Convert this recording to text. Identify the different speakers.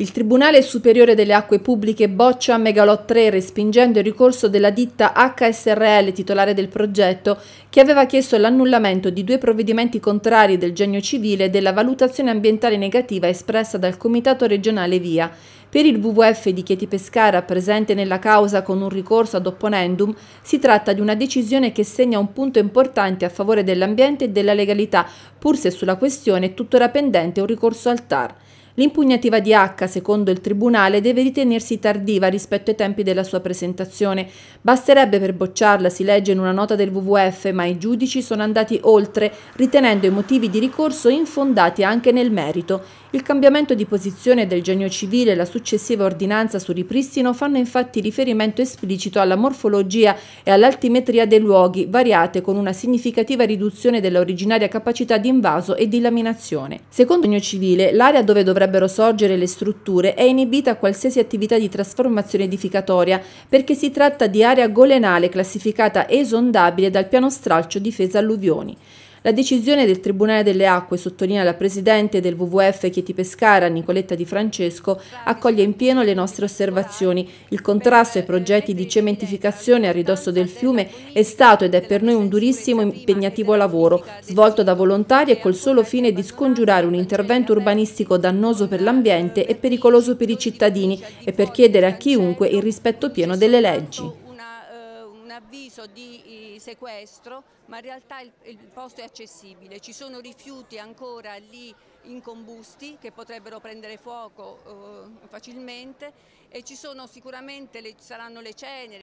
Speaker 1: Il Tribunale Superiore delle Acque Pubbliche boccia Megalot 3 respingendo il ricorso della ditta HSRL titolare del progetto che aveva chiesto l'annullamento di due provvedimenti contrari del genio civile e della valutazione ambientale negativa espressa dal Comitato regionale Via. Per il WWF di Chieti Pescara, presente nella causa con un ricorso ad opponendum, si tratta di una decisione che segna un punto importante a favore dell'ambiente e della legalità, pur se sulla questione è tuttora pendente un ricorso al TAR. L'impugnativa di H, secondo il Tribunale, deve ritenersi tardiva rispetto ai tempi della sua presentazione. Basterebbe per bocciarla, si legge in una nota del WWF, ma i giudici sono andati oltre, ritenendo i motivi di ricorso infondati anche nel merito. Il cambiamento di posizione del genio civile e la successiva ordinanza sul ripristino fanno infatti riferimento esplicito alla morfologia e all'altimetria dei luoghi, variate con una significativa riduzione della originaria capacità di invaso e di laminazione. Secondo il genio civile, l'area dove dovrebbe potrebbero sorgere le strutture è inibita qualsiasi attività di trasformazione edificatoria perché si tratta di area golenale classificata esondabile dal piano stralcio difesa alluvioni. La decisione del Tribunale delle Acque, sottolinea la presidente del WWF Chieti Pescara, Nicoletta Di Francesco, accoglie in pieno le nostre osservazioni. Il contrasto ai progetti di cementificazione a ridosso del fiume è stato ed è per noi un durissimo e impegnativo lavoro, svolto da volontari e col solo fine di scongiurare un intervento urbanistico dannoso per l'ambiente e pericoloso per i cittadini e per chiedere a chiunque il rispetto pieno delle leggi
Speaker 2: avviso di eh, sequestro, ma in realtà il, il posto è accessibile. Ci sono rifiuti ancora lì incombusti che potrebbero prendere fuoco eh, facilmente e ci sono sicuramente le, saranno le ceneri.